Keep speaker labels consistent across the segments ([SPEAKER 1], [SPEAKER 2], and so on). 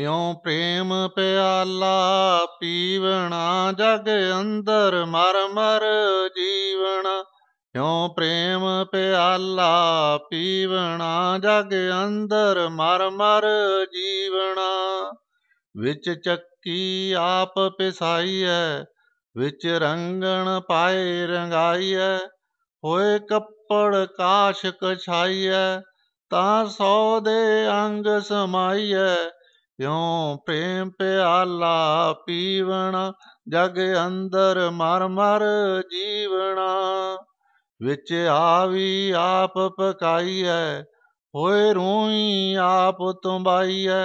[SPEAKER 1] ਇਉਂ ਪ੍ਰੇਮ ਪਿਆਲਾ ਪੀਵਣਾ ਜਗ ਅੰਦਰ ਮਰ ਮਰ ਜੀਵਣਾ ਇਉਂ ਪ੍ਰੇਮ ਪਿਆਲਾ ਪੀਵਣਾ ਜਗ ਅੰਦਰ ਮਰ ਮਰ ਜੀਵਣਾ ਵਿੱਚ ਚੱਕੀ ਆਪ ਪਿਸਾਈਐ ਵਿੱਚ ਰੰਗਣ ਪਾਏ ਰੰਗਾਈਐ ਹੋਏ ਕੱਪੜ ਕਾਸ਼ਕ ਛਾਈਐ ਤਾਂ ਸੌ ਦੇ ਅੰਗ ਸਮਾਈਐ ਜਿਉ ਪ੍ਰੇਮ ਪਿਆਲਾ ਪੀਵਣਾ ਜਗ ਅੰਦਰ ਮਰ ਮਰ ਜੀਵਣਾ ਵਿੱਚ ਆਵੀ ਆਪ ਪਕਾਈਐ ਹੋਏ ਰੂਹੀ ਆਪ ਤੁੰਬਾਈਐ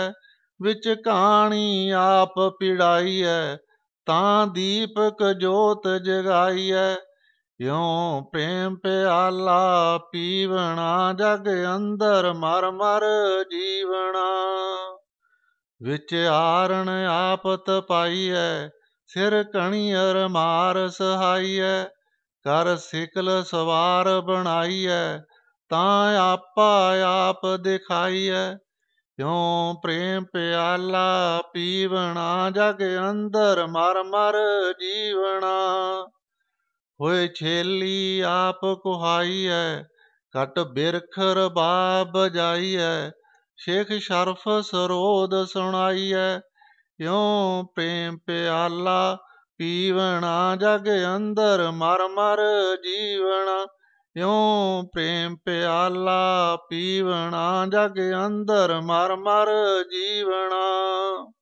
[SPEAKER 1] ਵਿੱਚ ਕਾਣੀ ਆਪ ਪਿੜਾਈਐ ਤਾਂ ਦੀਪਕ ਜੋਤ ਜਗਾਈਐ ਯੋ ਪ੍ਰੇਮ ਪਿਆਲਾ ਪੀਵਣਾ ਜਗ ਅੰਦਰ ਮਰ ਮਰ ਜੀਵਣਾ ਵਿੱਚ ਆਰਣ ਆਪਤ ਪਾਈਐ ਸਿਰ ਕਣੀਅਰ ਮਾਰ ਸਹਾਈਐ ਕਰ ਸਿਕਲ ਸਵਾਰ ਬਣਾਈਐ ਤਾਂ ਆਪਾ ਆਪ ਦਿਖਾਈਐ ਕਿਉ ਪ੍ਰੇਮ ਪਿਆਲਾ ਪੀਵਣਾ ਜਗ ਅੰਦਰ ਮਰ ਮਰ ਜੀਵਣਾ ਹੋਏ ਛੇਲੀ ਆਪ ਕੁਹਾਈਐ ਕਟ ਬਿਰਖਰ ਬਾਬ ਜਾਈਐ ਸ਼ੇਖ ਸ਼ਰਫ ਸਰੋਦ ਸੁਣਾਈਐ ਯੋਂ ਪ੍ਰੇਮ ਪਿਆਲਾ ਪੀਵਣਾ ਜਗ ਅੰਦਰ ਮਰ ਮਰ ਜੀਵਣਾ ਯੋਂ ਪ੍ਰੇਮ ਪਿਆਲਾ ਪੀਵਣਾ ਜਗ ਅੰਦਰ ਮਰ ਮਰ ਜੀਵਣਾ